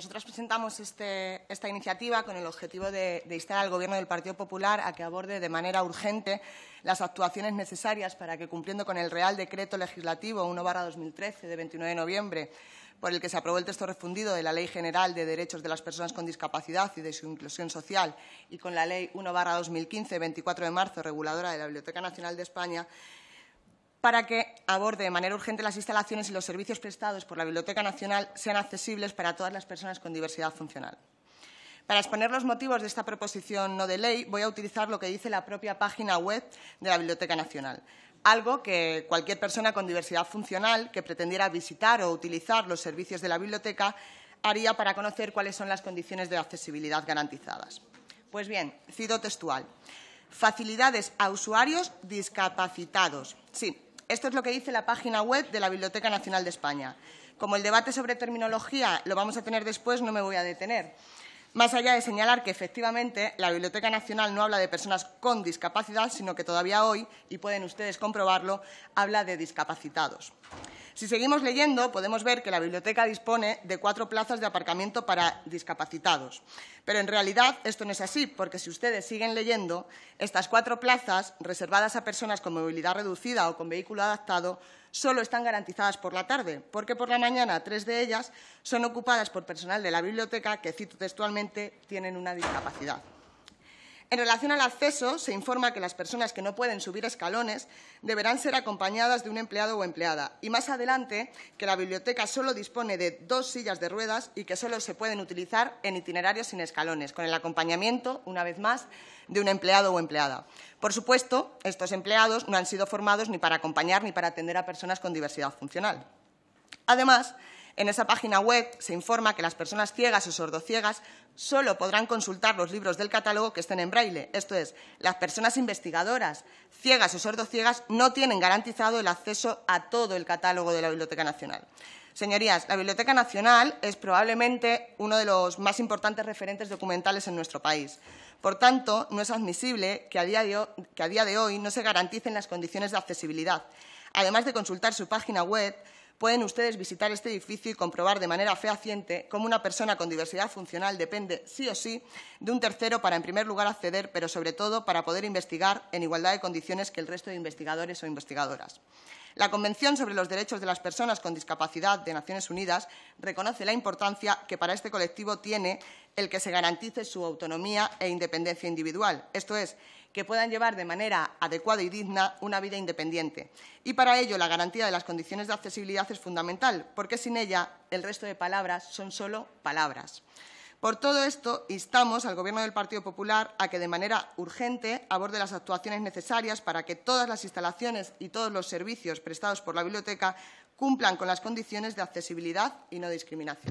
Nosotros presentamos este, esta iniciativa con el objetivo de, de, instar al Gobierno del Partido Popular a que aborde de manera urgente las actuaciones necesarias para que, cumpliendo con el Real Decreto Legislativo 1-2013 de 29 de noviembre, por el que se aprobó el texto refundido de la Ley General de Derechos de las Personas con Discapacidad y de su Inclusión Social y con la Ley 1-2015 24 de marzo reguladora de la Biblioteca Nacional de España, para que aborde de manera urgente las instalaciones y los servicios prestados por la Biblioteca Nacional sean accesibles para todas las personas con diversidad funcional. Para exponer los motivos de esta proposición no de ley, voy a utilizar lo que dice la propia página web de la Biblioteca Nacional, algo que cualquier persona con diversidad funcional que pretendiera visitar o utilizar los servicios de la biblioteca haría para conocer cuáles son las condiciones de accesibilidad garantizadas. Pues bien, cito textual. Facilidades a usuarios discapacitados. Sí, esto es lo que dice la página web de la Biblioteca Nacional de España. Como el debate sobre terminología lo vamos a tener después, no me voy a detener. Más allá de señalar que efectivamente la Biblioteca Nacional no habla de personas con discapacidad, sino que todavía hoy, y pueden ustedes comprobarlo, habla de discapacitados. Si seguimos leyendo, podemos ver que la biblioteca dispone de cuatro plazas de aparcamiento para discapacitados. Pero en realidad esto no es así, porque si ustedes siguen leyendo, estas cuatro plazas, reservadas a personas con movilidad reducida o con vehículo adaptado, solo están garantizadas por la tarde, porque por la mañana tres de ellas son ocupadas por personal de la biblioteca que, cito textualmente, tienen una discapacidad. En relación al acceso, se informa que las personas que no pueden subir escalones deberán ser acompañadas de un empleado o empleada. Y más adelante, que la biblioteca solo dispone de dos sillas de ruedas y que solo se pueden utilizar en itinerarios sin escalones, con el acompañamiento, una vez más, de un empleado o empleada. Por supuesto, estos empleados no han sido formados ni para acompañar ni para atender a personas con diversidad funcional. Además, en esa página web se informa que las personas ciegas o sordociegas solo podrán consultar los libros del catálogo que estén en braille. Esto es, las personas investigadoras ciegas o sordociegas no tienen garantizado el acceso a todo el catálogo de la Biblioteca Nacional. Señorías, la Biblioteca Nacional es probablemente uno de los más importantes referentes documentales en nuestro país. Por tanto, no es admisible que a día de hoy, no se garanticen las condiciones de accesibilidad. Además de consultar su página web, pueden ustedes visitar este edificio y comprobar de manera fehaciente cómo una persona con diversidad funcional depende, sí o sí, de un tercero para, en primer lugar, acceder, pero sobre todo para poder investigar en igualdad de condiciones que el resto de investigadores o investigadoras. La Convención sobre los Derechos de las Personas con Discapacidad de Naciones Unidas reconoce la importancia que para este colectivo tiene el que se garantice su autonomía e independencia individual, esto es, que puedan llevar de manera adecuada y digna una vida independiente. Y para ello la garantía de las condiciones de accesibilidad es fundamental, porque sin ella el resto de palabras son solo palabras. Por todo esto, instamos al Gobierno del Partido Popular a que de manera urgente aborde las actuaciones necesarias para que todas las instalaciones y todos los servicios prestados por la biblioteca cumplan con las condiciones de accesibilidad y no discriminación.